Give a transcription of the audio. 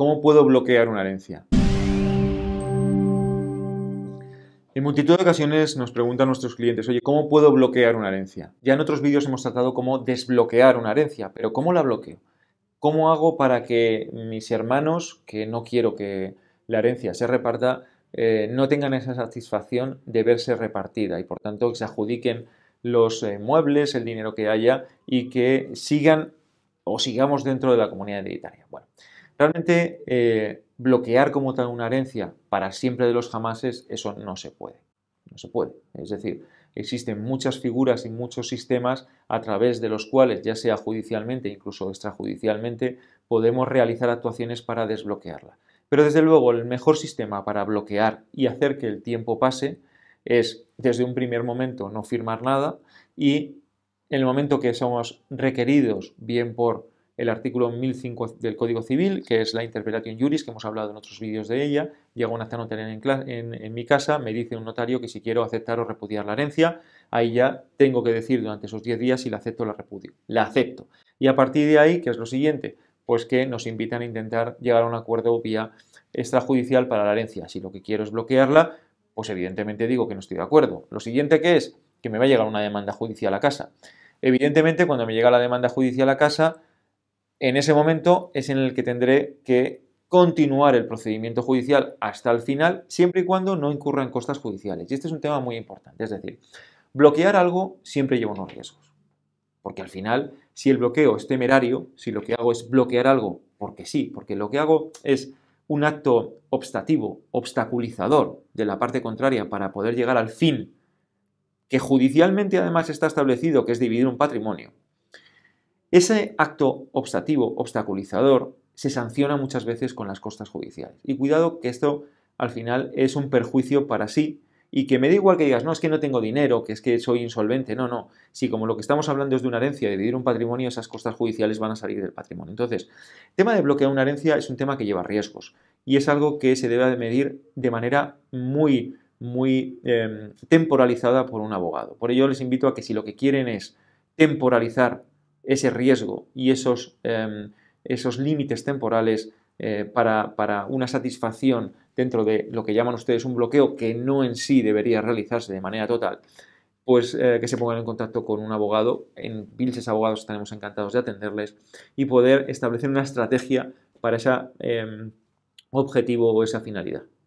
¿Cómo puedo bloquear una herencia? En multitud de ocasiones nos preguntan nuestros clientes, oye, ¿cómo puedo bloquear una herencia? Ya en otros vídeos hemos tratado cómo desbloquear una herencia, pero ¿cómo la bloqueo? ¿Cómo hago para que mis hermanos, que no quiero que la herencia se reparta, eh, no tengan esa satisfacción de verse repartida y por tanto que se adjudiquen los eh, muebles, el dinero que haya y que sigan o sigamos dentro de la comunidad hereditaria? Bueno, Realmente eh, bloquear como tal una herencia para siempre de los jamases, eso no se puede. No se puede. Es decir, existen muchas figuras y muchos sistemas a través de los cuales, ya sea judicialmente, incluso extrajudicialmente, podemos realizar actuaciones para desbloquearla. Pero desde luego el mejor sistema para bloquear y hacer que el tiempo pase es desde un primer momento no firmar nada y en el momento que somos requeridos, bien por el artículo 1005 del Código Civil, que es la Interpretation Juris, que hemos hablado en otros vídeos de ella. Llega una acta notarial en, mi casa, me dice un notario que si quiero aceptar o repudiar la herencia, ahí ya tengo que decir durante esos 10 días si la acepto o la repudio. La acepto. Y a partir de ahí, ¿qué es lo siguiente? Pues que nos invitan a intentar llegar a un acuerdo vía extrajudicial para la herencia. Si lo que quiero es bloquearla, pues evidentemente digo que no estoy de acuerdo. Lo siguiente que es que me va a llegar una demanda judicial a casa. Evidentemente, cuando me llega la demanda judicial a casa, en ese momento es en el que tendré que continuar el procedimiento judicial hasta el final, siempre y cuando no incurra en costas judiciales. Y este es un tema muy importante, es decir, bloquear algo siempre lleva unos riesgos. Porque al final, si el bloqueo es temerario, si lo que hago es bloquear algo, porque sí, porque lo que hago es un acto obstativo, obstaculizador de la parte contraria para poder llegar al fin, que judicialmente además está establecido que es dividir un patrimonio, ese acto obstativo, obstaculizador, se sanciona muchas veces con las costas judiciales. Y cuidado que esto al final es un perjuicio para sí y que me da igual que digas, no, es que no tengo dinero, que es que soy insolvente, no, no. Si como lo que estamos hablando es de una herencia, de dividir un patrimonio, esas costas judiciales van a salir del patrimonio. Entonces, el tema de bloquear una herencia es un tema que lleva riesgos y es algo que se debe medir de manera muy, muy em, temporalizada por un abogado. Por ello les invito a que si lo que quieren es temporalizar ese riesgo y esos, em, esos límites temporales eh, para, una satisfacción dentro de lo que llaman ustedes un bloqueo que no en sí debería realizarse de manera total, pues eh, que se pongan en contacto con un abogado. En Vilches Abogados estaremos encantados de atenderles y poder establecer una estrategia para ese em, objetivo o esa finalidad.